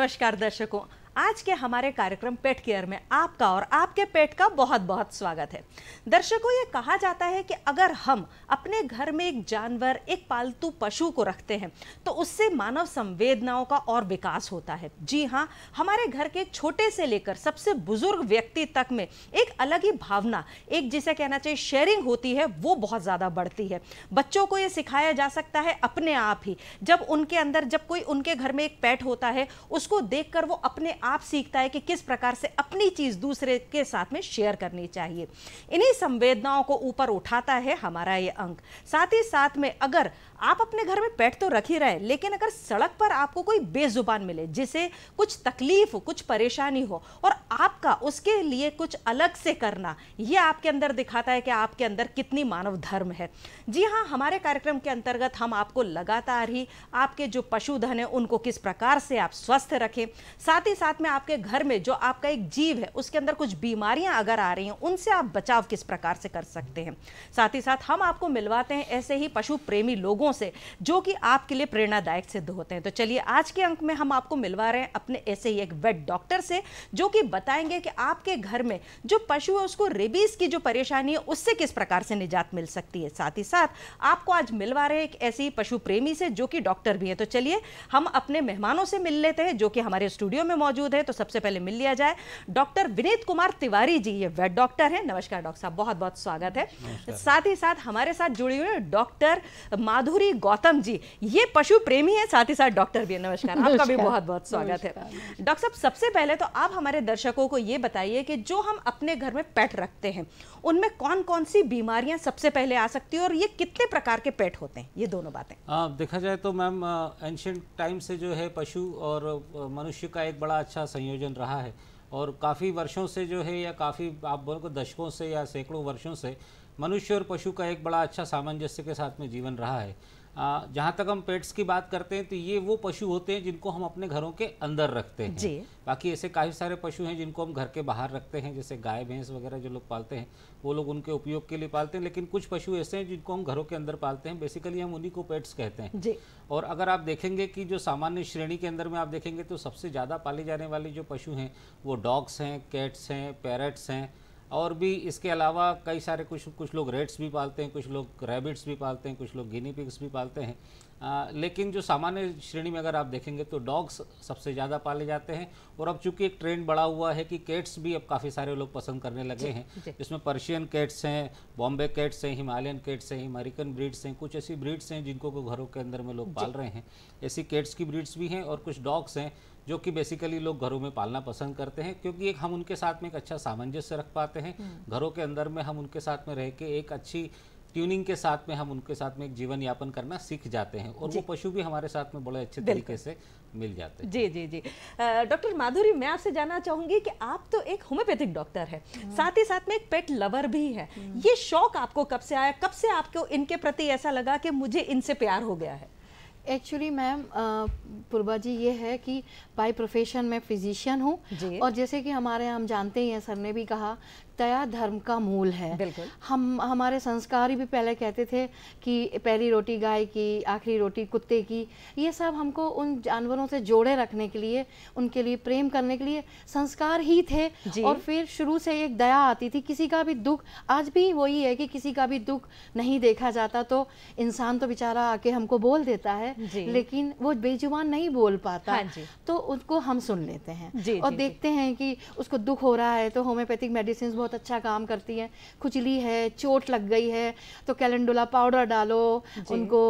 नमस्कार दर्शकों आज के हमारे कार्यक्रम पेट केयर में आपका और आपके पेट का बहुत बहुत स्वागत है दर्शकों ये कहा जाता है कि अगर हम अपने घर में एक जानवर एक पालतू पशु को रखते हैं तो उससे मानव संवेदनाओं का और विकास होता है जी हाँ हमारे घर के छोटे से लेकर सबसे बुजुर्ग व्यक्ति तक में एक अलग ही भावना एक जिसे कहना चाहिए शेयरिंग होती है वो बहुत ज़्यादा बढ़ती है बच्चों को ये सिखाया जा सकता है अपने आप ही जब उनके अंदर जब कोई उनके घर में एक पेट होता है उसको देख वो अपने आप सीखता है कि किस प्रकार से अपनी चीज़ दूसरे के साथ में शेयर करनी चाहिए इन्हीं संवेदनाओं को ऊपर उठाता है हमारा ये अंक साथ ही साथ में अगर आप अपने घर में पेट तो रख ही रहे लेकिन अगर सड़क पर आपको कोई बेजुबान मिले जिसे कुछ तकलीफ हो कुछ परेशानी हो और आपका उसके लिए कुछ अलग से करना ये आपके अंदर दिखाता है कि आपके अंदर कितनी मानव धर्म है जी हाँ हमारे कार्यक्रम के अंतर्गत हम आपको लगातार ही आपके जो पशुधन है उनको किस प्रकार से आप स्वस्थ रखें साथ ही साथ में आपके घर में जो आपका एक जीव है उसके अंदर कुछ बीमारियां अगर आ रही हैं उनसे आप बचाव किस प्रकार से कर सकते हैं साथ ही साथ हम आपको मिलवाते हैं ऐसे ही पशु प्रेमी लोगों लोगों से जो कि आपके लिए प्रेरणादायक सिद्ध होते हैं तो चलिए आज के अंक में हम आपको मिलवा रहे हैं अपने ऐसे ही एक वेट डॉक्टर से जो कि बताएंगे कि आपके घर में जो पशु है उसको रेबीज की जो परेशानी है उससे किस प्रकार से निजात मिल सकती है साथ ही साथ आपको आज मिलवा रहे एक ऐसे ही पशु प्रेमी से जो कि डॉक्टर भी हैं तो चलिए हम अपने मेहमानों से मिल लेते हैं जो कि हमारे स्टूडियो में मौजूद है तो सबसे पहले मिल लिया जाए डॉक्टर विनीत कुमार तिवारी जी ये वेट डॉक्टर हैं नमस्कार डॉक्टर साहब बहुत बहुत स्वागत है साथ ही साथ हमारे साथ जुड़ी हुई डॉक्टर माधु कस्तूरी गौतम जी ये पशु प्रेमी है साथ ही साथ डॉक्टर भी नमस्कार आपका भी बहुत बहुत स्वागत है डॉक्टर साहब सबसे पहले तो आप हमारे दर्शकों को ये बताइए कि जो हम अपने घर में पेट रखते हैं उनमें कौन कौन सी बीमारियां सबसे पहले आ सकती है और ये कितने प्रकार के पेट होते हैं ये दोनों बातें देखा जाए तो मैम एंशंट टाइम से जो है पशु और मनुष्य का एक बड़ा अच्छा संयोजन रहा है और काफ़ी वर्षों से जो है या काफ़ी आप बोलो दशकों से या सैकड़ों वर्षों से मनुष्य और पशु का एक बड़ा अच्छा सामंजस्य के साथ में जीवन रहा है जहाँ तक हम पेट्स की बात करते हैं तो ये वो पशु होते हैं जिनको हम अपने घरों के अंदर रखते हैं जी। बाकी ऐसे काफ़ी सारे पशु हैं जिनको हम घर के बाहर रखते हैं जैसे गाय भैंस वगैरह जो लोग पालते हैं वो लोग उनके उपयोग के लिए पालते हैं लेकिन कुछ पशु ऐसे हैं जिनको हम घरों के अंदर पालते हैं बेसिकली हम उन्हीं को पेट्स कहते हैं जी। और अगर आप देखेंगे कि जो सामान्य श्रेणी के अंदर में आप देखेंगे तो सबसे ज़्यादा पाले जाने वाले जो पशु हैं वो डॉग्स हैं कैट्स हैं पैरट्स हैं और भी इसके अलावा कई सारे कुछ कुछ लोग रेट्स भी पालते हैं कुछ लोग रैबिट्स भी पालते हैं कुछ लोग गिनी पिग्स भी पालते हैं आ, लेकिन जो सामान्य श्रेणी में अगर आप देखेंगे तो डॉग्स सबसे ज़्यादा पाले जाते हैं और अब चूंकि एक ट्रेंड बढ़ा हुआ है कि कैट्स भी अब काफ़ी सारे लोग पसंद करने लगे हैं जिसमें पर्शियन कैट्स हैं बॉम्बे कैट्स हैं हिमालयन कैट्स हैं अमेरिकन ब्रीड्स हैं कुछ ऐसी ब्रीड्स हैं जिनको घरों के अंदर में लोग पाल रहे हैं ऐसी कैट्स की ब्रीड्स भी हैं और कुछ डॉग्स हैं जो कि बेसिकली लोग घरों में पालना पसंद करते हैं क्योंकि एक हम उनके साथ में एक अच्छा सामंजस्य रख पाते हैं हम्म। घरों के अंदर में हम उनके साथ में रह के एक अच्छी ट्यूनिंग के साथ में हम उनके साथ में एक जीवन यापन करना सीख जाते हैं और वो पशु भी हमारे साथ में बड़े अच्छे तरीके से मिल जाते हैं जी जी जी डॉक्टर माधुरी मैं आपसे जानना चाहूंगी कि आप तो एक होम्योपैथिक डॉक्टर है हम्म। साथ ही साथ में एक पेट लवर भी है हम्म। ये शौक आपको कब से आया कब से आपको इनके प्रति ऐसा लगा कि मुझे इनसे प्यार हो गया है एक्चुअली मैम पूर्वा जी ये है कि बाय प्रोफेशन मैं फिजिशियन हूँ और जैसे कि हमारे हम जानते ही हैं सर ने भी कहा दया धर्म का मूल है हम हमारे संस्कार ही भी पहले कहते थे कि पहली रोटी गाय की आखिरी रोटी कुत्ते की ये सब हमको उन जानवरों से जोड़े रखने के लिए उनके लिए प्रेम करने के लिए संस्कार ही थे और फिर शुरू से एक दया आती थी किसी का भी दुख आज भी वही है कि किसी का भी दुख नहीं देखा जाता तो इंसान तो बेचारा आके हमको बोल देता है लेकिन वो बेजुबान नहीं बोल पाता हाँ तो उसको हम सुन लेते हैं और देखते हैं कि उसको दुख हो रहा है तो होम्योपैथिक मेडिसिन बहुत बहुत अच्छा काम करती हैं खुजली है चोट लग गई है तो कैलेंडुला पाउडर डालो उनको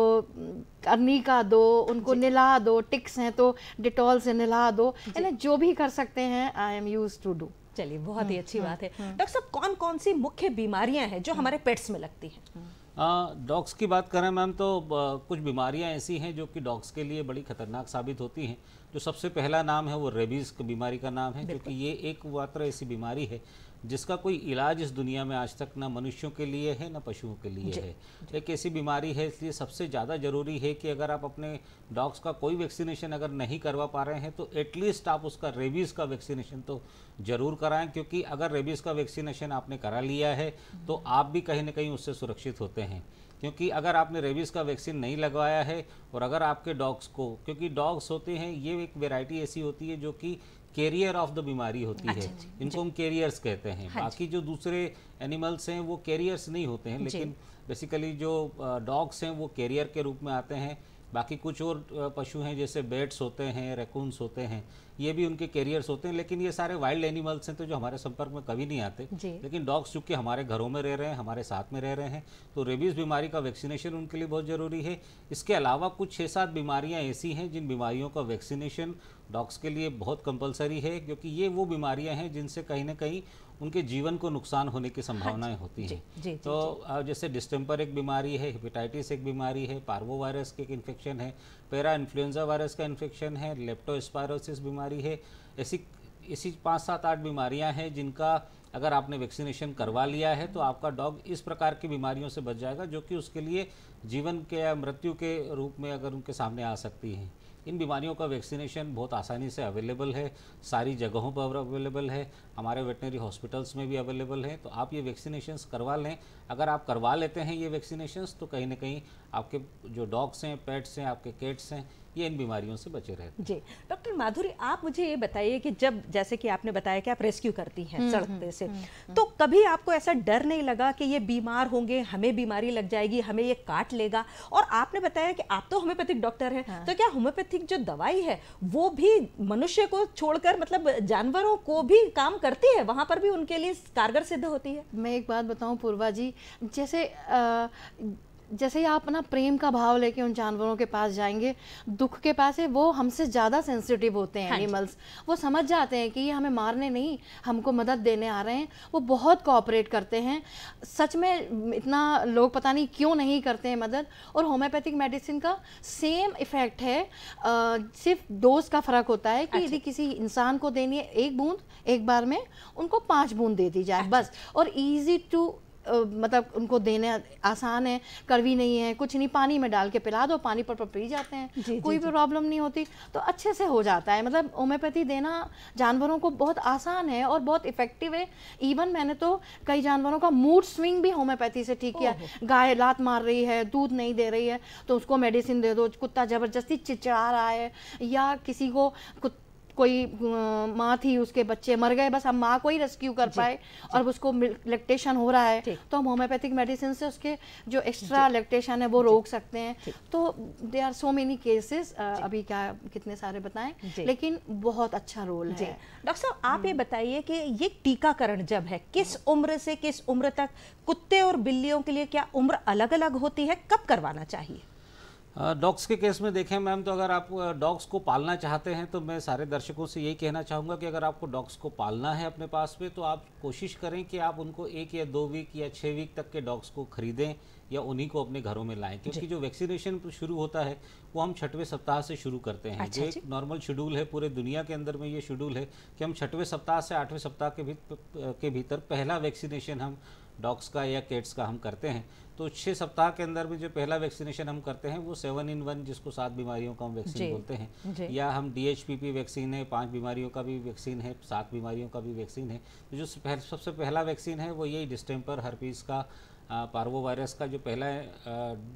अर्निका दो उनको नला दो टिक्स हैं तो डिटॉल से नला दो यानी जो भी कर सकते हैं I am use to do चलिए बहुत ही हम्म, अच्छी हम्म, बात है हम्म। डॉक्टर साहब कौन कौन सी मुख्य बीमारियां हैं जो हमारे पेट्स में लगती हैं डॉग्स की बात करें मैम तो आ, कुछ बीमारियां ऐसी हैं जो कि डॉग्स के लिए बड़ी खतरनाक साबित होती हैं जो सबसे पहला नाम है वो रेबीज़ की बीमारी का नाम है क्योंकि ये एक मात्र ऐसी बीमारी है जिसका कोई इलाज इस दुनिया में आज तक ना मनुष्यों के लिए है ना पशुओं के लिए है एक ऐसी बीमारी है इसलिए सबसे ज़्यादा ज़रूरी है कि अगर आप अपने डॉग्स का कोई वैक्सीनेशन अगर नहीं करवा पा रहे हैं तो एटलीस्ट आप उसका रेबीज़ का वैक्सीनेशन तो ज़रूर कराएं क्योंकि अगर रेबीज़ का वैक्सीनेशन आपने करा लिया है तो आप भी कहीं ना कहीं उससे सुरक्षित होते हैं क्योंकि अगर आपने रेबीज़ का वैक्सीन नहीं लगवाया है और अगर आपके डॉग्स को क्योंकि डॉग्स होते हैं ये एक वेराइटी ऐसी होती है जो कि कैरियर ऑफ द बीमारी होती है अच्छा, इनको हम कैरियर्स कहते हैं हाँ, बाकी जो दूसरे एनिमल्स हैं वो कैरियर्स नहीं होते हैं लेकिन बेसिकली जो डॉग्स हैं वो कैरियर के रूप में आते हैं बाकी कुछ और पशु हैं जैसे बेट्स होते हैं रैकून्स होते हैं ये भी उनके कैरियर्स होते हैं लेकिन ये सारे वाइल्ड एनिमल्स हैं तो जो हमारे संपर्क में कभी नहीं आते लेकिन डॉग्स चूंकि हमारे घरों में रह रहे हैं हमारे साथ में रह रहे हैं तो रेबीज़ बीमारी का वैक्सीनेशन उनके लिए बहुत ज़रूरी है इसके अलावा कुछ छः सात बीमारियाँ ऐसी हैं जिन बीमारियों का वैक्सीनेशन डॉग्स के लिए बहुत कंपलसरी है क्योंकि ये वो बीमारियाँ हैं जिनसे कहीं ना कहीं उनके जीवन को नुकसान होने की संभावनाएं हाँ होती हैं तो जी, जैसे डिस्टेम्पर एक बीमारी है हेपेटाइटिस एक बीमारी है पार्वो वायरस के एक इन्फेक्शन है पैरा इन्फ्लुएंजा वायरस का इन्फेक्शन है लेप्टोस्पायरोसिस बीमारी है ऐसी ऐसी पाँच सात आठ बीमारियाँ हैं जिनका अगर आपने वैक्सीनेशन करवा लिया है तो आपका डॉग इस प्रकार की बीमारियों से बच जाएगा जो कि उसके लिए जीवन के या मृत्यु के रूप में अगर उनके सामने आ सकती हैं इन बीमारियों का वैक्सीनेशन बहुत आसानी से अवेलेबल है सारी जगहों पर अवेलेबल है हमारे वेटनरी हॉस्पिटल्स में भी अवेलेबल है तो आप ये वैक्सीनेशंस करवा लें अगर आप करवा लेते हैं ये वैक्सीनेशंस तो कहीं ना कहीं आपके जो डॉग्स हैं पेट्स हैं आपके केट्स हैं ये इन बीमारियों से बचे रहते हैं जी डॉक्टर माधुरी आप मुझे ये बताइए कि जब जैसे कि आपने बताया कि आप रेस्क्यू करती हैं हम्म, सड़कते हम्म, से हम्म, तो कभी आपको ऐसा डर नहीं लगा कि ये बीमार होंगे हमें बीमारी लग जाएगी हमें ये काट लेगा और आपने बताया कि आप तो होम्योपैथिक डॉक्टर हैं हाँ। तो क्या होम्योपैथिक जो दवाई है वो भी मनुष्य को छोड़कर मतलब जानवरों को भी काम करती है वहाँ पर भी उनके लिए कारगर सिद्ध होती है मैं एक बात बताऊँ पूर्वा जी जैसे जैसे ही आप अपना प्रेम का भाव लेके उन जानवरों के पास जाएंगे दुख के पास है वो हमसे ज़्यादा सेंसिटिव होते हैं एनिमल्स हाँ वो समझ जाते हैं कि ये हमें मारने नहीं हमको मदद देने आ रहे हैं वो बहुत कोऑपरेट करते हैं सच में इतना लोग पता नहीं क्यों नहीं करते हैं मदद और होम्योपैथिक मेडिसिन का सेम इफ़ेक्ट है आ, सिर्फ डोज का फ़र्क होता है कि अच्छा। यदि किसी इंसान को देनी है एक बूंद एक बार में उनको पाँच बूंद दे दी जाए अच्छा। बस और ईजी टू मतलब उनको देने आसान है कड़वी नहीं है कुछ नहीं पानी में डाल के पिला दो पानी पर, पी जाते हैं जी, कोई भी प्रॉब्लम नहीं होती तो अच्छे से हो जाता है मतलब होम्योपैथी देना जानवरों को बहुत आसान है और बहुत इफेक्टिव है इवन मैंने तो कई जानवरों का मूड स्विंग भी होम्योपैथी से ठीक किया गाय लात मार रही है दूध नहीं दे रही है तो उसको मेडिसिन दे दो कुत्ता ज़बरदस्ती चिचड़ा रहा है या किसी को कुत्ता कोई माँ थी उसके बच्चे मर गए बस हम माँ को ही रेस्क्यू कर पाए और उसको लेक्टेशन हो रहा है तो हम होम्योपैथिक मेडिसिन से उसके जो एक्स्ट्रा लेक्टेशन है वो रोक सकते हैं तो there are so many cases अभी क्या कितने सारे बताएं लेकिन बहुत अच्छा रोल है डॉक्टर साहब आप ये हम्म। बताइए कि ये टीकाकरण जब है किस हम्म। उम्र से किस उम्र तक कुत्ते और बिल्लियों के लिए क्या उम्र अलग अलग होती है कब करवाना चाहिए डॉग्स के केस में देखें मैम तो अगर आप डॉग्स को पालना चाहते हैं तो मैं सारे दर्शकों से यही कहना चाहूँगा कि अगर आपको डॉग्स को पालना है अपने पास में तो आप कोशिश करें कि आप उनको एक या दो वीक या छः वीक तक के डॉग्स को खरीदें या उन्हीं को अपने घरों में लाएं क्योंकि जो वैक्सीनेशन शुरू होता है वो हम छठवें सप्ताह से शुरू करते हैं अच्छा जो एक नॉर्मल शेड्यूल है पूरे दुनिया के अंदर में ये शेड्यूल है कि हम छठवें सप्ताह से आठवें सप्ताह के, भी, के भीतर पहला वैक्सीनेशन हम डॉग्स का या कैट्स का हम करते हैं तो छः सप्ताह के अंदर में जो पहला वैक्सीनेशन हम करते हैं वो सेवन इन वन जिसको सात बीमारियों का हम वैक्सीन बोलते हैं या हम डीएचपीपी वैक्सीन है पांच बीमारियों का भी वैक्सीन है सात बीमारियों का भी वैक्सीन है तो जो सबसे पहला वैक्सीन है वो यही डिस्टेम्पर हरपीज का पार्वो वायरस का जो पहला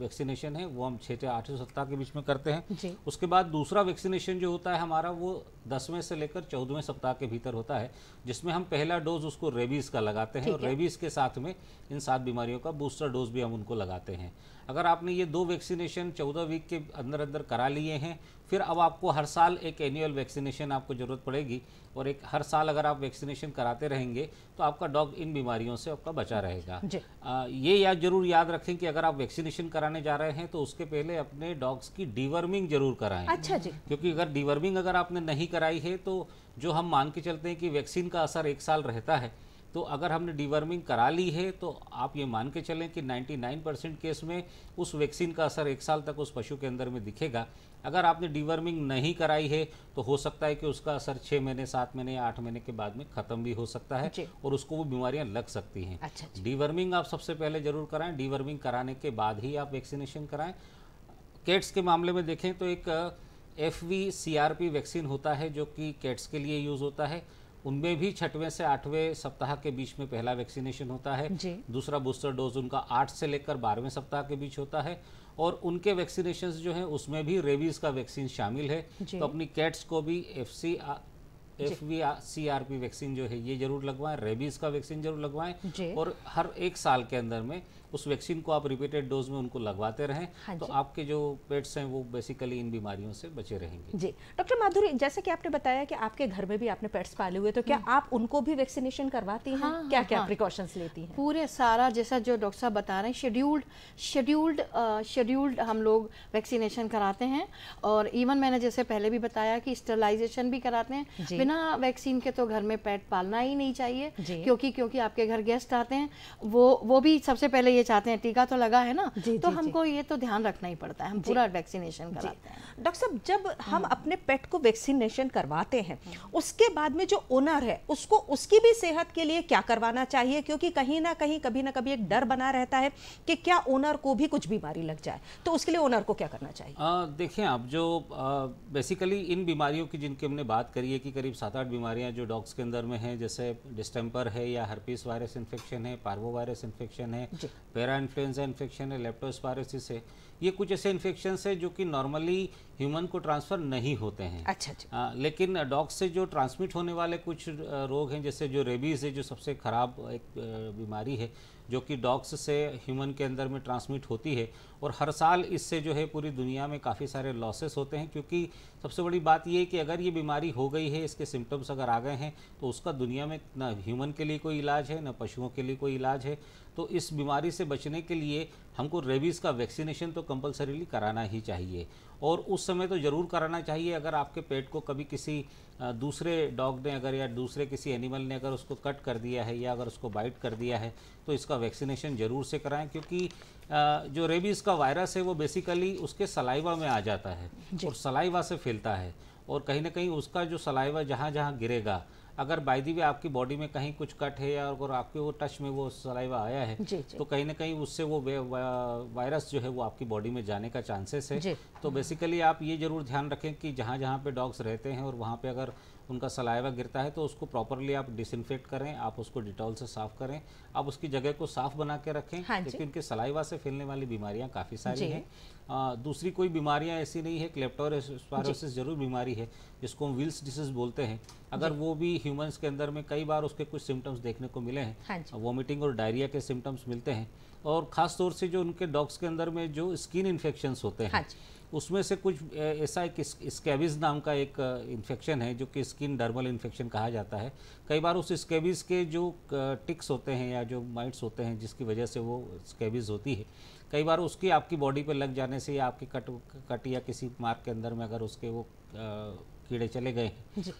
वैक्सीनेशन है वो हम छः से आठ सप्ताह के बीच में करते हैं उसके बाद दूसरा वैक्सीनेशन जो होता है हमारा वो दसवें से लेकर चौदहवें सप्ताह के भीतर होता है जिसमें हम पहला डोज उसको रेबीज़ का लगाते हैं और रेबीज़ के साथ में इन सात बीमारियों का बूस्टर डोज भी हम उनको लगाते हैं अगर आपने ये दो वैक्सीनेशन चौदह वीक के अंदर अंदर करा लिए हैं फिर अब आपको हर साल एक एनुअल वैक्सीनेशन आपको ज़रूरत पड़ेगी और एक हर साल अगर आप वैक्सीनेशन कराते रहेंगे तो आपका डॉग इन बीमारियों से आपका बचा रहेगा आ, ये याद जरूर याद रखें कि अगर आप वैक्सीनेशन कराने जा रहे हैं तो उसके पहले अपने डॉग्स की डिवर्मिंग जरूर कराएं अच्छा जी क्योंकि अगर डीवर्मिंग अगर आपने नहीं कराई है तो जो हम मान के चलते हैं कि वैक्सीन का असर एक साल रहता है तो अगर हमने डिवर्मिंग करा ली है तो आप ये मान के चलें कि 99 परसेंट केस में उस वैक्सीन का असर एक साल तक उस पशु के अंदर में दिखेगा अगर आपने डिवर्मिंग नहीं कराई है तो हो सकता है कि उसका असर छः महीने सात महीने आठ महीने के बाद में ख़त्म भी हो सकता है और उसको वो बीमारियां लग सकती हैं अच्छा, अच्छा। आप सबसे पहले ज़रूर कराएं डिवर्मिंग कराने के बाद ही आप वैक्सीनेशन कराएं केट्स के मामले में देखें तो एक एफ वी वैक्सीन होता है जो कि केट्स के लिए यूज़ होता है उनमें भी छठवें से आठवें सप्ताह के बीच में पहला वैक्सीनेशन होता है दूसरा बूस्टर डोज उनका आठ से लेकर बारहवें सप्ताह के बीच होता है और उनके वैक्सीनेशन जो है उसमें भी रेबीज का वैक्सीन शामिल है तो अपनी कैट्स को भी F C F V C R P vaccine जो है ये जरूर लगवाएं रेबीज का वैक्सीन जरूर लगवाएं और हर एक साल के अंदर में उस वैक्सीन को आप रिपीटेड डोज में उनको लगवाते रहें हाँ तो आपके जो पेट्स हैं वो बेसिकली इन बीमारियों से बचे रहेंगे जी डॉक्टर माधुरी जैसे कि आपने बताया कि आपके घर में भी आपने पेट्स पाले हुए तो क्या हम्म। आप उनको भी वैक्सीनेशन करवाती हैं हाँ, क्या क्या हाँ, प्रिकॉशन हाँ। लेती हैं पूरे सारा जैसा जो डॉक्टर साहब बता रहे हैं शेड्यूल्ड शेड्यूल्ड शेड्यूल्ड हम लोग वैक्सीनेशन कराते हैं और इवन मैंने जैसे पहले भी बताया कि स्टरलाइजेशन भी कराते हैं बिना वैक्सीन के तो घर में पेट पालना ही नहीं चाहिए क्योंकि क्योंकि आपके घर गेस्ट आते हैं वो वो भी सबसे पहले ये ये चाहते हैं टीका तो लगा है ना जी, तो जी, हमको जी. ये तो ध्यान रखना ही पड़ता है हम पूरा वैक्सीनेशन कराते हैं डॉक्टर साहब जब हम हम्म। अपने पेट को वैक्सीनेशन करवाते हैं हम्म। उसके बाद में जो ओनर है उसको उसकी भी सेहत के लिए क्या करवाना चाहिए क्योंकि कहीं ना कहीं कभी ना कभी एक डर बना रहता है कि क्या ओनर को भी कुछ बीमारी लग जाए तो उसके लिए ओनर को क्या करना चाहिए देखिए आप जो बेसिकली इन बीमारियों की जिनकी हमने बात करी है कि करीब सात आठ बीमारियां जो डॉग्स के अंदर में हैं जैसे डिस्टेम्पर है या हर्पीस वायरस इन्फेक्शन है पार्वो वायरस इन्फेक्शन है पैरा इन्फ्लुएंजा इन्फेक्शन है लेप्टोस्पायरोसिस है ये कुछ ऐसे इन्फेक्शन है जो कि नॉर्मली ह्यूमन को ट्रांसफर नहीं होते हैं अच्छा, अच्छा। आ, लेकिन डॉग से जो ट्रांसमिट होने वाले कुछ रोग हैं जैसे जो रेबीज़ है जो सबसे ख़राब एक बीमारी है जो कि डॉग्स से ह्यूमन के अंदर में ट्रांसमिट होती है और हर साल इससे जो है पूरी दुनिया में काफ़ी सारे लॉसेस होते हैं क्योंकि सबसे बड़ी बात यह है कि अगर ये बीमारी हो गई है इसके सिम्टम्स अगर आ गए हैं तो उसका दुनिया में ना ह्यूमन के लिए कोई इलाज है न पशुओं के लिए कोई इलाज है तो इस बीमारी से बचने के लिए हमको रेबीज़ का वैक्सीनेशन तो कंपलसरीली कराना ही चाहिए और उस समय तो ज़रूर कराना चाहिए अगर आपके पेट को कभी किसी दूसरे डॉग ने अगर या दूसरे किसी एनिमल ने अगर उसको कट कर दिया है या अगर उसको बाइट कर दिया है तो इसका वैक्सीनेशन ज़रूर से कराएं क्योंकि जो रेबीज का वायरस है वो बेसिकली उसके सलाइवा में आ जाता है और सलाइवा से फैलता है और कहीं ना कहीं उसका जो सलाइवा जहाँ जहाँ गिरेगा अगर बाईदी भी वे आपकी बॉडी में कहीं कुछ कट है या अगर आपके वो टच में वो सलाइवा आया है जी, जी. तो कहीं ना कहीं उससे वो वायरस जो है वो आपकी बॉडी में जाने का चांसेस है जी. तो बेसिकली आप ये जरूर ध्यान रखें कि जहाँ जहाँ पे डॉग्स रहते हैं और वहाँ पे अगर उनका सलाइवा गिरता है तो उसको प्रॉपरली आप डिसइनफेक्ट करें आप उसको डिटॉल से साफ करें आप उसकी जगह को साफ बना के रखें हाँ क्योंकि उनके सलाइवा से फैलने वाली बीमारियां काफ़ी सारी हैं दूसरी कोई बीमारियां ऐसी नहीं है क्लेप्टोरेस्पायरोसिस जरूर बीमारी है जिसको हम विल्स डिसीज बोलते हैं अगर वो भी ह्यूमन्स के अंदर में कई बार उसके कुछ सिम्टम्स देखने को मिले हैं वॉमिटिंग हाँ और डायरिया के सिम्टम्स मिलते हैं और ख़ास तौर से जो उनके डॉग्स के अंदर में जो स्किन इन्फेक्शंस होते हैं हाँ उसमें से कुछ ऐसा एक स्केविज नाम का एक इन्फेक्शन है जो कि स्किन डर्मल इन्फेक्शन कहा जाता है कई बार उस स्केविज के जो टिक्स होते हैं या जो माइट्स होते हैं जिसकी वजह से वो स्केविज होती है कई बार उसकी आपकी बॉडी पर लग जाने से या आपके कट कट या किसी मार्क के अंदर में अगर उसके वो कीड़े चले गए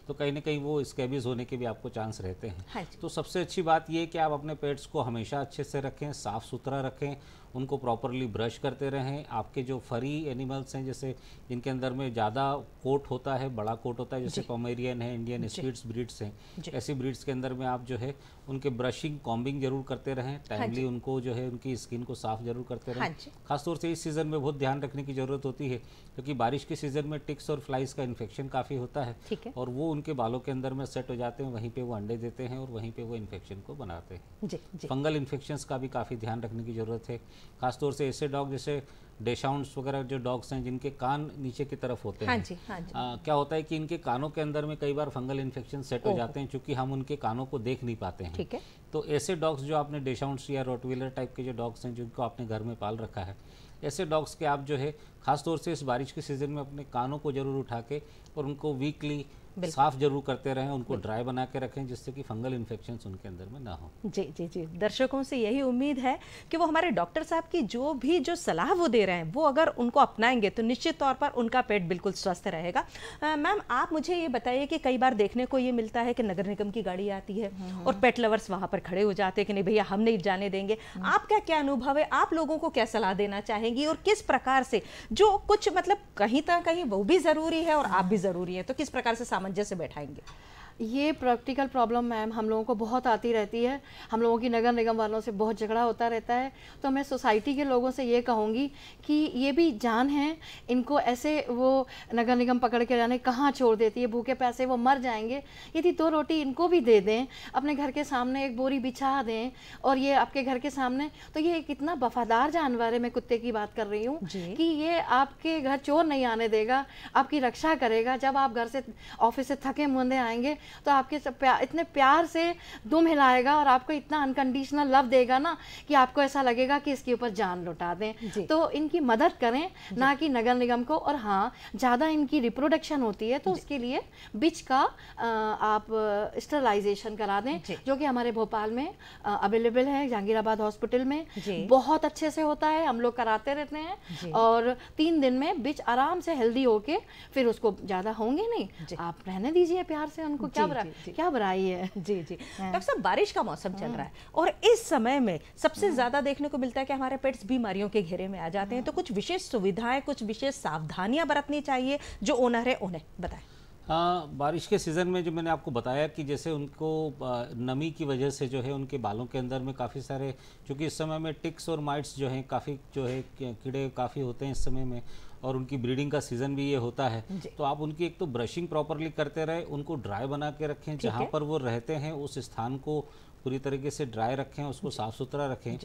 तो कहीं ना कहीं वो स्केबिज होने के भी आपको चांस रहते हैं हाँ तो सबसे अच्छी बात ये कि आप अपने पेट्स को हमेशा अच्छे से रखें साफ़ सुथरा रखें उनको प्रॉपरली ब्रश करते रहें आपके जो फरी एनिमल्स हैं जैसे जिनके अंदर में ज़्यादा कोट होता है बड़ा कोट होता है जैसे कॉमेरियन है इंडियन स्पीड्स ब्रीड्स हैं ऐसी ब्रीड्स के अंदर में आप जो है उनके ब्रशिंग कॉम्बिंग जरूर करते रहें हाँ टाइमली उनको जो है उनकी स्किन को साफ जरूर करते रहें हाँ खासतौर से इस सीज़न में बहुत ध्यान रखने की ज़रूरत होती है क्योंकि बारिश के सीज़न में टिक्स और फ्लाइज का इन्फेक्शन काफ़ी होता है और वो उनके बालों के अंदर में सेट हो जाते हैं वहीं पे वो अंडे देते हैं और वहीं पे वो इन्फेक्शन को बनाते हैं जी, जी। फंगल इन्फेक्शन का भी काफ़ी ध्यान रखने की ज़रूरत है खासतौर से ऐसे डॉग जैसे डेशाउंड्स वगैरह जो डॉग्स हैं जिनके कान नीचे की तरफ होते हाँ हैं हाँ जी, हाँ जी। आ, क्या होता है कि इनके कानों के अंदर में कई बार फंगल इन्फेक्शन सेट हो जाते हैं चूंकि हम उनके कानों को देख नहीं पाते हैं ठीक है तो ऐसे डॉग्स जो आपने डेशाउंड्स या रोटवीलर टाइप के जो डॉग्स हैं जिनको आपने घर में पाल रखा है ऐसे डॉग्स के आप जो है ख़ासतौर से इस बारिश के सीज़न में अपने कानों को ज़रूर उठा के और उनको वीकली साफ जरूर करते रहें उनको ड्राई बना के रखें जिससे कि फंगल इन्फेक्शन उनके अंदर में ना हो जी जी जी दर्शकों से यही उम्मीद है कि वो हमारे डॉक्टर साहब की जो भी जो सलाह वो दे रहे हैं वो अगर उनको अपनाएंगे तो निश्चित तौर पर उनका पेट बिल्कुल स्वस्थ रहेगा मैम आप मुझे ये बताइए कि कई बार देखने को ये मिलता है कि नगर निगम की गाड़ी आती है हम्म। और पेट लवर्स वहाँ पर खड़े हो जाते हैं कि नहीं भैया हम नहीं जाने देंगे हम्म। आपका क्या अनुभव है आप लोगों को क्या सलाह देना चाहेंगी और किस प्रकार से जो कुछ मतलब कहीं ना कहीं वो भी ज़रूरी है और आप भी ज़रूरी है तो किस प्रकार से सामंजस्य बैठाएंगे ये प्रैक्टिकल प्रॉब्लम मैम हम लोगों को बहुत आती रहती है हम लोगों की नगर निगम वालों से बहुत झगड़ा होता रहता है तो मैं सोसाइटी के लोगों से ये कहूँगी कि ये भी जान है इनको ऐसे वो नगर निगम पकड़ के जाने कहाँ छोड़ देती है भूखे पैसे वो मर जाएंगे यदि दो रोटी इनको भी दे दें अपने घर के सामने एक बोरी बिछा दें और ये आपके घर के सामने तो ये एक इतना वफादार जानवर है मैं कुत्ते की बात कर रही हूँ कि ये आपके घर चोर नहीं आने देगा आपकी रक्षा करेगा जब आप घर से ऑफिस से थके मुंदे आएंगे तो आपके प्या, इतने प्यार से दुम हिलाएगा और आपको इतना अनकंडीशनल लव देगा ना कि आपको ऐसा लगेगा कि इसके ऊपर जान लुटा दें तो इनकी मदद करें ना कि नगर निगम को और हाँ ज़्यादा इनकी रिप्रोडक्शन होती है तो उसके लिए बिच का आप स्टरलाइजेशन करा दें जो कि हमारे भोपाल में अवेलेबल है जहांगीराबाद हॉस्पिटल में बहुत अच्छे से होता है हम लोग कराते रहते हैं और तीन दिन में बिच आराम से हेल्दी होके फिर उसको ज़्यादा होंगे नहीं आप रहने दीजिए प्यार से उनको क्या बना क्या बनाई है जी जी हाँ। डॉक्टर साहब बारिश का मौसम चल रहा है हाँ। और इस समय में सबसे हाँ। ज्यादा देखने को मिलता है कि हमारे पेट्स बीमारियों के घेरे में आ जाते हैं तो कुछ विशेष सुविधाएं कुछ विशेष सावधानियां बरतनी चाहिए जो ओनर है उन्हें बताएं हाँ बारिश के सीज़न में जो मैंने आपको बताया कि जैसे उनको नमी की वजह से जो है उनके बालों के अंदर में काफ़ी सारे क्योंकि इस समय में टिक्स और माइट्स जो हैं काफ़ी जो है कीड़े काफ़ी होते हैं इस समय में और उनकी ब्रीडिंग का सीजन भी ये होता है तो आप उनकी एक तो ब्रशिंग प्रॉपरली करते रहे उनको ड्राई बना के रखें जहाँ पर वो रहते हैं उस स्थान को पूरी तरीके से ड्राई रखें उसको साफ़ सुथरा रखें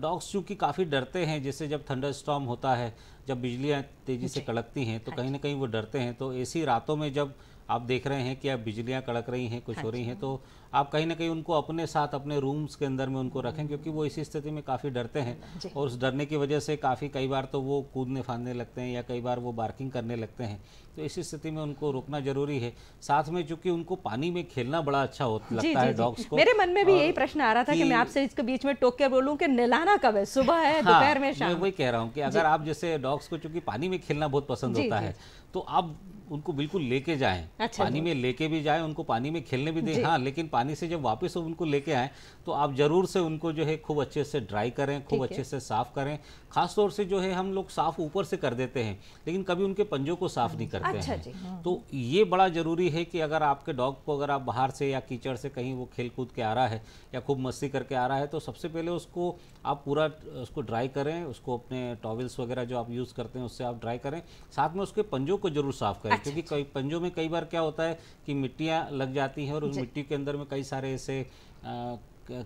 डॉग्स चूँकि काफ़ी डरते हैं जैसे जब थंडर स्टॉम होता है जब बिजलियाँ तेज़ी से कड़कती हैं तो हाँ कहीं ना कहीं वो डरते हैं तो ऐसी रातों में जब आप देख रहे हैं कि अब बिजलियाँ कड़क रही हैं कुछ हो रही हैं हाँ तो आप कहीं ना कहीं उनको अपने साथ अपने रूम्स के अंदर में उनको रखें क्योंकि वो इसी स्थिति में काफ़ी डरते हैं और उस डरने की वजह से काफ़ी कई बार तो वो कूदने फादने लगते हैं या कई बार वो बार्किंग करने लगते हैं तो इसी स्थिति में उनको रोकना जरूरी है साथ में चूंकि उनको पानी में खेलना बड़ा अच्छा होता लगता जी, है डॉग्स को मेरे मन में भी यही प्रश्न आ रहा था कि, मैं आपसे इसके बीच में टोक के बोलूँ कि नहलाना कब है सुबह है हाँ, दोपहर में शाम मैं वही कह रहा हूँ कि अगर आप जैसे डॉग्स को चूंकि पानी में खेलना बहुत पसंद होता है तो आप उनको बिल्कुल लेके जाए अच्छा, पानी में लेके भी जाए उनको पानी में खेलने भी दें हाँ लेकिन पानी से जब वापस उनको लेके आएँ तो आप ज़रूर से उनको जो है खूब अच्छे से ड्राई करें खूब अच्छे से साफ़ करें खासतौर से जो है हम लोग साफ़ ऊपर से कर देते हैं लेकिन कभी उनके पंजों को साफ़ नहीं करते अच्छा हैं हाँ। तो ये बड़ा ज़रूरी है कि अगर आपके डॉग को अगर आप बाहर से या कीचड़ से कहीं वो खेल कूद के आ रहा है या खूब मस्ती करके आ रहा है तो सबसे पहले उसको आप पूरा उसको ड्राई करें उसको अपने टॉवल्स वगैरह जो आप यूज़ करते हैं उससे आप ड्राई करें साथ में उसके पंजों को जरूर साफ़ करें अच्छा क्योंकि पंजों में कई बार क्या होता है कि मिट्टियाँ लग जाती हैं और उस मिट्टी के अंदर में कई सारे ऐसे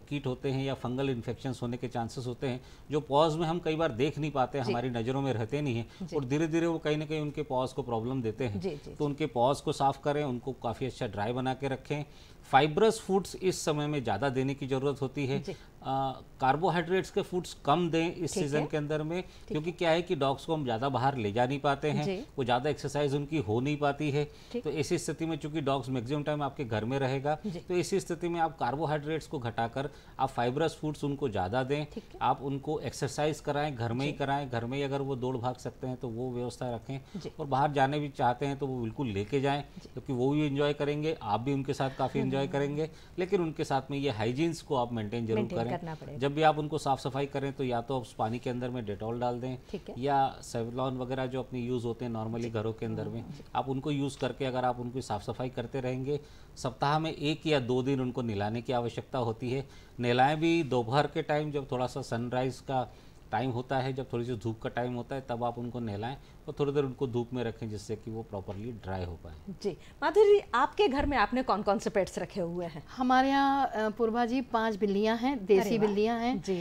कीट होते हैं या फंगल इन्फेक्शन होने के चांसेस होते हैं जो पॉज में हम कई बार देख नहीं पाते हमारी नज़रों में रहते नहीं हैं और धीरे धीरे वो कहीं ना कहीं उनके पॉज को प्रॉब्लम देते हैं जी, जी, तो उनके पॉज को साफ करें उनको काफ़ी अच्छा ड्राई बना के रखें फाइब्रस फूड्स इस समय में ज़्यादा देने की ज़रूरत होती है कार्बोहाइड्रेट्स के फूड्स कम दें इस सीज़न के अंदर में क्योंकि क्या है कि डॉग्स को हम ज़्यादा बाहर ले जा नहीं पाते हैं वो ज़्यादा एक्सरसाइज उनकी हो नहीं पाती है तो ऐसी स्थिति में चूंकि डॉग्स मैक्सिमम टाइम आपके घर में रहेगा तो ऐसी स्थिति में आप कार्बोहाइड्रेट्स को घटाकर आप फाइबरस फूड्स उनको ज़्यादा दें आप उनको एक्सरसाइज कराएं घर में ही कराएं घर में ही अगर वो दौड़ भाग सकते हैं तो वो व्यवस्था रखें और बाहर जाने भी चाहते हैं तो वो बिल्कुल लेके जाए क्योंकि वो भी इन्जॉय करेंगे आप भी उनके साथ काफ़ी इन्जॉय हम्म, हम्म, हम्म। करेंगे लेकिन उनके साथ में ये हाइजीन्स को आप मेंटेन जरूर करें करना पड़ेगा जब भी आप उनको साफ सफाई करें तो या तो आप पानी के अंदर में डेटॉल डाल दें या सेवलॉन वगैरह जो अपने यूज़ होते हैं नॉर्मली घरों के अंदर में आप उनको यूज़ करके अगर आप उनकी साफ़ सफाई करते रहेंगे सप्ताह में एक या दो दिन उनको नहलाने की आवश्यकता होती है नहलाएं भी दोपहर के टाइम जब थोड़ा सा सनराइज़ का टाइम होता है जब थोड़ी सी धूप का टाइम होता है तब आप उनको नहलाएं और थोड़ी देर उनको धूप में रखें जिससे कि वो प्रॉपरली ड्राई हो पाए जी माधुरी आपके घर में आपने कौन कौन से पेट्स रखे हुए हैं हमारे यहाँ पूर्वा जी पांच बिल्लियाँ हैं देसी बिल्लियाँ हैं जी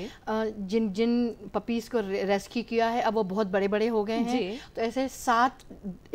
जिन जिन पपीज़ को रेस्क्यू किया है अब वो बहुत बड़े बड़े हो गए हैं तो ऐसे सात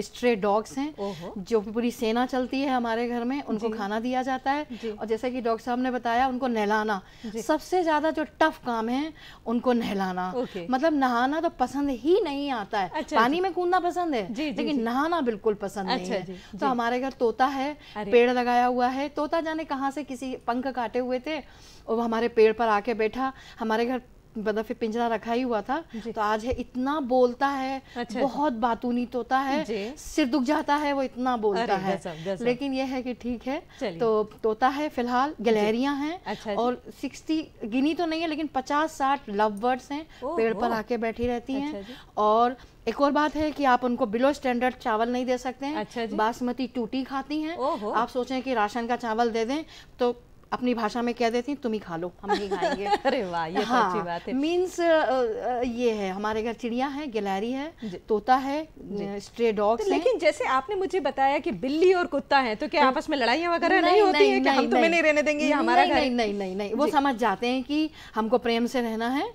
स्ट्रे डॉग्स हैं जो पूरी सेना चलती है हमारे घर में उनको खाना दिया जाता है और जैसे कि डॉक्टर साहब ने बताया उनको नहलाना सबसे ज़्यादा जो टफ काम है उनको नहलाना मतलब नहाना तो पसंद ही नहीं आता है अच्छा, पानी अच्छा। में कूदना पसंद है जी, जी, लेकिन जी. नहाना बिल्कुल पसंद अच्छा, नहीं है जी, तो जी. तो हमारे घर तोता है पेड़ लगाया हुआ है तोता जाने कहाँ से किसी पंख काटे हुए थे और वो हमारे पेड़ पर आके बैठा हमारे घर मतलब फिर पिंजरा रखा ही हुआ था तो आज है इतना बोलता है अच्छा, अच्छा। बहुत बातूनी तोता है सिर दुख जाता है वो इतना बोलता है लेकिन ये है कि ठीक है तो तोता है फिलहाल गलेरिया हैं अच्छा, और सिक्सटी गिनी तो नहीं है लेकिन पचास साठ लव बर्ड्स हैं पेड़ पर आके बैठी रहती हैं अच्छा, और एक और बात है कि आप उनको बिलो स्टैंडर्ड चावल नहीं दे सकते हैं अच्छा बासमती टूटी खाती हैं आप सोचें कि राशन का चावल दे दें तो अपनी भाषा में कह देती तुम ही खा लो हम नहीं खाएंगे अरे वाह ये तो हाँ, अच्छी बात है मीन्स ये है हमारे घर चिड़िया है गिलहरी है तोता है स्ट्रे डॉग्स तो लेकिन जैसे आपने मुझे बताया कि बिल्ली और कुत्ता है तो क्या आपस में लड़ाई वगैरह नहीं, नहीं होती नहीं, है कि हम तुम्हें नहीं रहने देंगे हमारा घर नहीं नहीं नहीं नहीं वो समझ जाते हैं कि हमको प्रेम से रहना है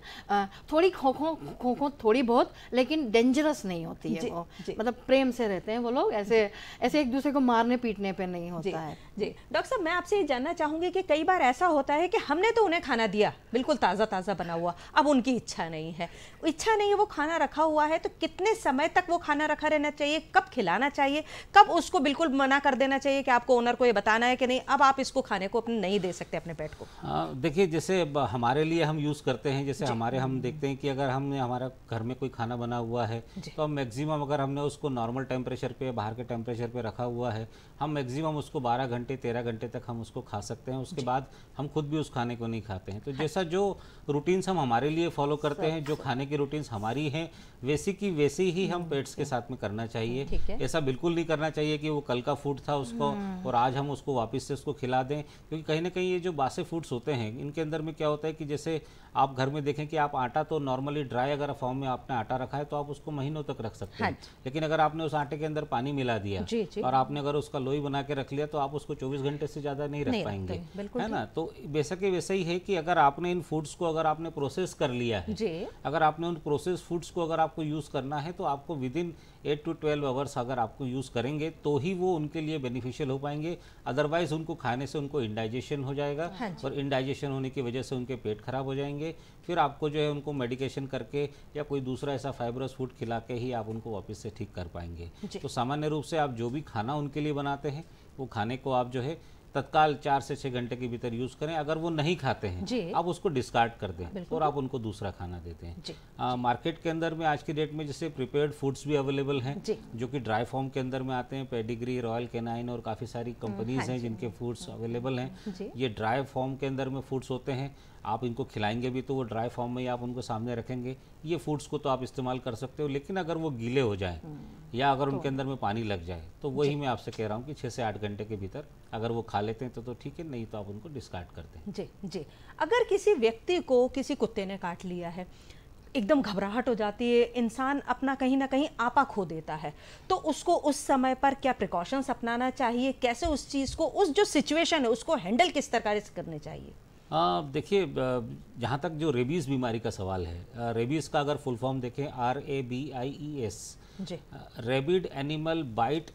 थोड़ी खोखो खोखो थोड़ी बहुत लेकिन डेंजरस नहीं होती है वो मतलब प्रेम से रहते हैं वो लोग ऐसे ऐसे एक दूसरे को मारने पीटने पर नहीं होता है जी डॉक्टर साहब मैं आपसे ये जानना चाहूंगी कि कई बार ऐसा होता है कि हमने तो उन्हें खाना दिया बिल्कुल ताज़ा ताज़ा बना हुआ अब उनकी इच्छा नहीं है इच्छा नहीं है वो खाना रखा हुआ है तो कितने समय तक वो खाना रखा रहना चाहिए कब खिलाना चाहिए कब उसको बिल्कुल मना कर देना चाहिए कि आपको ओनर को ये बताना है कि नहीं अब आप इसको खाने को अपने नहीं दे सकते अपने पेट को हाँ, देखिए जैसे हमारे लिए हम यूज़ करते हैं जैसे हमारे हम देखते हैं कि अगर हमने हमारा घर में कोई खाना बना हुआ है तो हम मैक्सिमम अगर हमने उसको नॉर्मल टेम्परेचर पर बाहर के टेम्परेचर पर रखा हुआ है हम मैक्सिमम उसको बारह घंटे तेरह घंटे तक हम उसको खा सकते हैं उस उसके बाद हम खुद भी उस खाने को नहीं खाते हैं तो हाँ। जैसा जो रूटीन्स हम हमारे लिए फॉलो करते हैं जो खाने की रूटीन्स हमारी हैं वैसी की वैसी ही हम हम्म, पेट्स के साथ में करना चाहिए ऐसा बिल्कुल नहीं करना चाहिए कि वो कल का फूड था उसको हम्म। और आज हम उसको वापस से उसको खिला दें क्योंकि कहीं ना कहीं ये जो बासे फूड्स होते हैं इनके अंदर में क्या होता है कि जैसे आप घर में देखें कि आप आटा तो नॉर्मली ड्राई अगर फॉर्म में आपने आटा रखा है तो आप उसको महीनों तक रख सकते हाँ हैं लेकिन अगर आपने उस आटे के अंदर पानी मिला दिया और आपने अगर उसका लोई बना के रख लिया तो आप उसको चौबीस घंटे से ज़्यादा नहीं रख पाएंगे बिल्कुल है ना तो बेसक वैसे वैसा ही है कि अगर आपने इन फूड्स को अगर आपने प्रोसेस कर लिया है जी अगर आपने उन प्रोसेस फूड्स को अगर आपको यूज़ करना है तो आपको within eight to twelve hours अगर आपको यूज़ करेंगे तो ही वो उनके लिए बेनिफिशियल हो पाएंगे अदरवाइज उनको खाने से उनको इंडाइजेशन हो जाएगा हाँ और इंडाइजेशन होने की वजह से उनके पेट खराब हो जाएंगे फिर आपको जो है उनको मेडिकेशन करके या कोई दूसरा ऐसा फाइबरस फूड खिला के ही आप उनको वापस से ठीक कर पाएंगे तो सामान्य रूप से आप जो भी खाना उनके लिए बनाते हैं वो खाने को आप जो है तत्काल चार से छह घंटे के भीतर यूज़ करें अगर वो नहीं खाते हैं आप उसको डिस्कार्ड कर दें और आप उनको दूसरा खाना देते हैं आ, मार्केट के अंदर में आज की डेट में जैसे प्रिपेयर्ड फूड्स भी अवेलेबल हैं जो कि ड्राई फॉर्म के अंदर में आते हैं पेडिग्री रॉयल केनाइन और काफ़ी सारी कंपनीज हाँ हैं जिनके फूड्स अवेलेबल हैं ये ड्राई फॉर्म के अंदर में फूड्स होते हैं आप इनको खिलाएंगे भी तो वो ड्राई फॉर्म में ही आप उनको सामने रखेंगे ये फूड्स को तो आप इस्तेमाल कर सकते हो लेकिन अगर वो गीले हो जाए हम्म। या अगर उनके तो अंदर में पानी लग जाए तो वही मैं आपसे कह रहा हूँ कि छः से आठ घंटे के भीतर अगर वो खा लेते हैं तो तो ठीक है नहीं तो आप उनको डिस्कार्ड करते हैं जी जी अगर किसी व्यक्ति को किसी कुत्ते ने काट लिया है एकदम घबराहट हो जाती है इंसान अपना कहीं ना कहीं आपा खो देता है तो उसको उस समय पर क्या प्रिकॉशंस अपनाना चाहिए कैसे उस चीज़ को उस जो सिचुएशन है उसको हैंडल किस तरह से करने चाहिए देखिए जहाँ तक जो रेबीज़ बीमारी का सवाल है रेबीज़ का अगर फुल फॉर्म देखें R A B I E S rabid animal bite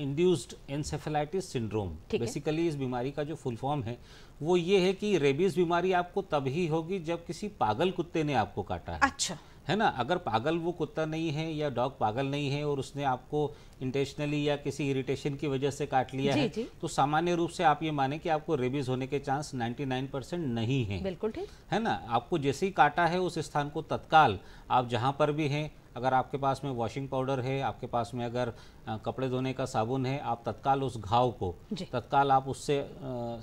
induced encephalitis syndrome basically इस बीमारी का जो फुल फॉर्म है वो ये है कि रेबीज बीमारी आपको तभी होगी जब किसी पागल कुत्ते ने आपको काटा है अच्छा है ना अगर पागल वो कुत्ता नहीं है या डॉग पागल नहीं है और उसने आपको इंटेंशनली या किसी इरिटेशन की वजह से काट लिया जी, है जी. तो सामान्य रूप से आप ये माने कि आपको रेबीज होने के चांस 99 परसेंट नहीं है बिल्कुल ठीक है ना आपको जैसे ही काटा है उस स्थान को तत्काल आप जहां पर भी हैं अगर आपके पास में वॉशिंग पाउडर है आपके पास में अगर कपड़े धोने का साबुन है आप तत्काल उस घाव को तत्काल आप उससे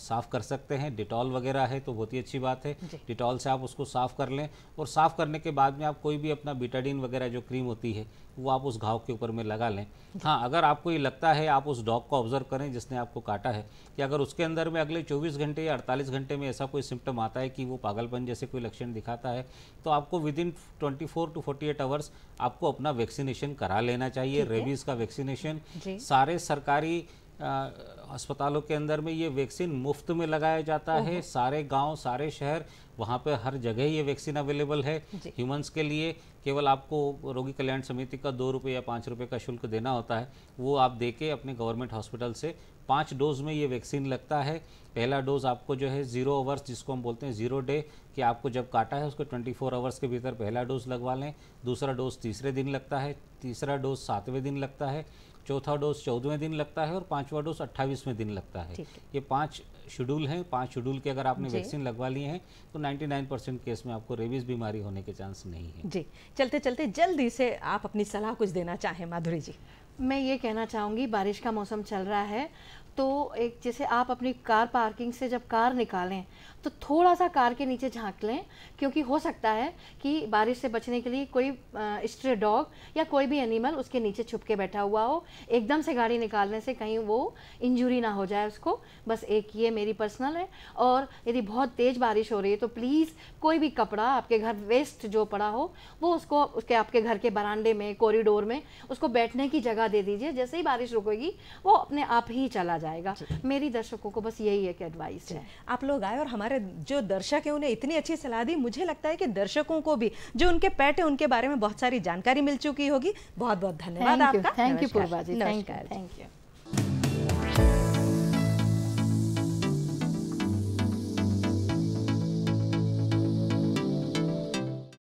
साफ़ कर सकते हैं डिटॉल वगैरह है तो बहुत ही अच्छी बात है डिटॉल से आप उसको साफ़ कर लें और साफ़ करने के बाद में आप कोई भी अपना बीटाडीन वगैरह जो क्रीम होती है वो आप उस घाव के ऊपर में लगा लें हाँ अगर आपको ये लगता है आप उस डॉग को ऑब्जर्व करें जिसने आपको काटा है कि अगर उसके अंदर में अगले 24 घंटे या 48 घंटे में ऐसा कोई सिम्टम आता है कि वो पागलपन जैसे कोई लक्षण दिखाता है तो आपको within twenty to forty hours आपको अपना वैक्सीनेशन करा लेना चाहिए रेबीज़ का वैक्सीनेशन मिशन सारे सरकारी अस्पतालों के अंदर में ये वैक्सीन मुफ्त में लगाया जाता है सारे गांव सारे शहर वहाँ पे हर जगह ये वैक्सीन अवेलेबल है ह्यूमंस के लिए केवल आपको रोगी कल्याण समिति का दो रुपये या पाँच रुपये का शुल्क देना होता है वो आप दे के अपने गवर्नमेंट हॉस्पिटल से पाँच डोज में ये वैक्सीन लगता है पहला डोज आपको जो है ज़ीरो आवर्स जिसको हम बोलते हैं ज़ीरो डे कि आपको जब काटा है उसको 24 आवर्स के भीतर पहला डोज लगवा लें दूसरा डोज तीसरे दिन लगता है तीसरा डोज सातवें दिन लगता है चौथा डोज चौदहवें दिन लगता है और पांचवा डोज अट्ठाईसवें दिन लगता है ये पांच शेड्यूल हैं पांच शेड्यूल के अगर आपने वैक्सीन लगवा लिए हैं तो 99 परसेंट केस में आपको रेबीज बीमारी होने के चांस नहीं है जी चलते चलते जल्दी से आप अपनी सलाह कुछ देना चाहें माधुरी जी मैं ये कहना चाहूँगी बारिश का मौसम चल रहा है तो एक जैसे आप अपनी कार पार्किंग से जब कार निकालें तो थोड़ा सा कार के नीचे झांक लें क्योंकि हो सकता है कि बारिश से बचने के लिए कोई स्ट्रे डॉग या कोई भी एनिमल उसके नीचे छुप के बैठा हुआ हो एकदम से गाड़ी निकालने से कहीं वो इंजुरी ना हो जाए उसको बस एक ये मेरी पर्सनल है और यदि बहुत तेज़ बारिश हो रही है तो प्लीज़ कोई भी कपड़ा आपके घर वेस्ट जो पड़ा हो वो उसको उसके आपके घर के बरांडे में कॉरिडोर में उसको बैठने की जगह दे दीजिए जैसे ही बारिश रुकेगी वो अपने आप ही चला जाएगा मेरी दर्शकों को बस यही एक एडवाइस है आप लोग आए और हमारे हमारे जो दर्शक हैं उन्हें इतनी अच्छी सलाह दी मुझे लगता है कि दर्शकों को भी जो उनके पेट है उनके बारे में बहुत सारी जानकारी मिल चुकी होगी बहुत बहुत धन्यवाद आपका thank you Purva ji thank you